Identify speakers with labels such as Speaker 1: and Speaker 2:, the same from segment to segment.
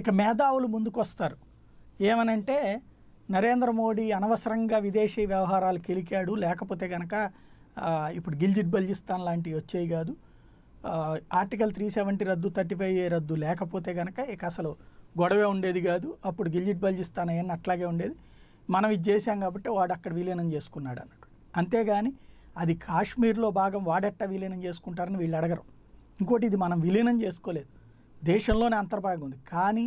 Speaker 1: ఇక మేధావులు ముందుకొస్తారు ఏమనంటే నరేంద్ర మోడీ అనవసరంగా విదేశీ వ్యవహారాలు కెలికాడు లేకపోతే కనుక ఇప్పుడు గిల్జిట్ బల్జిస్తాన్ లాంటివి వచ్చేవి కాదు ఆర్టికల్ త్రీ సెవెంటీ రద్దు థర్టీ ఫైవ్ రద్దు లేకపోతే కనుక ఇక అసలు గొడవే ఉండేది కాదు అప్పుడు గిల్జిట్ బల్జిస్తాన్ అయ్యని అట్లాగే ఉండేది మనం ఇది చేశాం కాబట్టి వాడు అక్కడ విలీనం చేసుకున్నాడు అన్నట్టు అంతేగాని అది కాశ్మీర్లో భాగం వాడెట్ట విలీనం చేసుకుంటారని వీళ్ళు అడగరు ఇంకోటి ఇది మనం విలీనం చేసుకోలేదు దేశంలోనే అంతర్భాగం ఉంది కానీ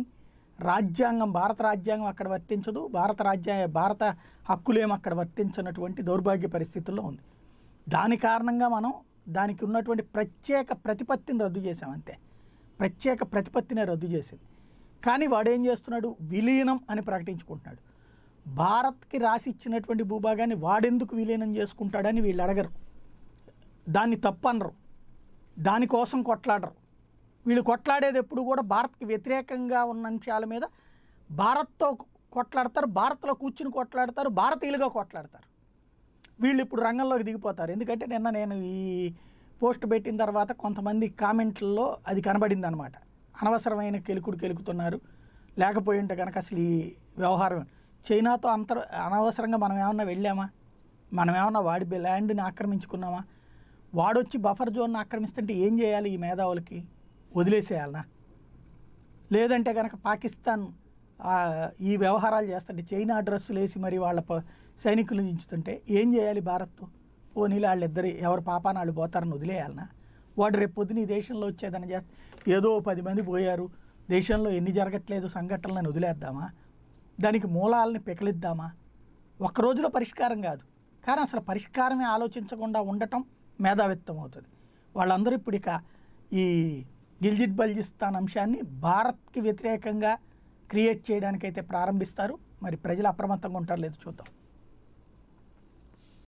Speaker 1: రాజ్యాంగం భారత రాజ్యాంగం అక్కడ వర్తించదు భారత రాజ్యాంగ భారత హక్కులేం అక్కడ వర్తించినటువంటి దౌర్భాగ్య పరిస్థితుల్లో ఉంది దాని కారణంగా మనం దానికి ఉన్నటువంటి ప్రత్యేక ప్రతిపత్తిని రద్దు చేసామంతే ప్రత్యేక ప్రతిపత్తినే రద్దు చేసింది కానీ వాడు ఏం చేస్తున్నాడు విలీనం అని ప్రకటించుకుంటున్నాడు భారత్కి రాసి ఇచ్చినటువంటి భూభాగాన్ని వాడెందుకు విలీనం చేసుకుంటాడని వీళ్ళు అడగరు దాన్ని తప్పనరు దానికోసం కొట్లాడరు వీళ్ళు కొట్లాడేది ఎప్పుడు కూడా భారత్కి వ్యతిరేకంగా ఉన్న అంశాల మీద భారత్తో కొట్లాడతారు భారత్లో కూర్చుని కొట్లాడతారు భారతీయులుగా కొట్లాడతారు వీళ్ళు ఇప్పుడు రంగంలోకి దిగిపోతారు ఎందుకంటే నిన్న నేను ఈ పోస్ట్ పెట్టిన తర్వాత కొంతమంది కామెంట్లలో అది కనబడింది అనమాట అనవసరమైన కెలుకుడు కెలుకుతున్నారు లేకపోయింటే కనుక అసలు ఈ వ్యవహారం చైనాతో అంతర్ అనవసరంగా మనం ఏమన్నా వెళ్ళామా మనం ఏమన్నా వాడి ల్యాండ్ని ఆక్రమించుకున్నామా వాడొచ్చి బఫర్ జోన్ ఆక్రమిస్తుంటే ఏం చేయాలి ఈ మేధావులకి వదిలేసేయాలనా లేదంటే కనుక పాకిస్తాన్ ఈ వ్యవహారాలు చేస్తుంటే చైనా డ్రస్సులు వేసి మరి వాళ్ళ సైనికులను దించుతుంటే ఏం చేయాలి భారత్ పోనీలు వాళ్ళిద్దరు ఎవరు పాపాన వాళ్ళు పోతారని వదిలేయాలనా వాడు రేపు పొద్దున ఈ దేశంలో వచ్చేదని చేస్తే ఏదో పది మంది పోయారు దేశంలో ఎన్ని జరగట్లేదు సంఘటనలను వదిలేద్దామా దానికి మూలాలని పెకలిద్దామా ఒక్క రోజులో పరిష్కారం కాదు కానీ అసలు పరిష్కారమే ఆలోచించకుండా ఉండటం మేధావిత్వం అవుతుంది వాళ్ళందరూ ఇప్పుడు ఇక ఈ గిల్జిట్ బల్జిస్తాన్ అంశాన్ని భారత్కి వ్యతిరేకంగా క్రియేట్ చేయడానికైతే ప్రారంభిస్తారు మరి ప్రజలు అప్రమత్తంగా ఉంటారు లేదు చూద్దాం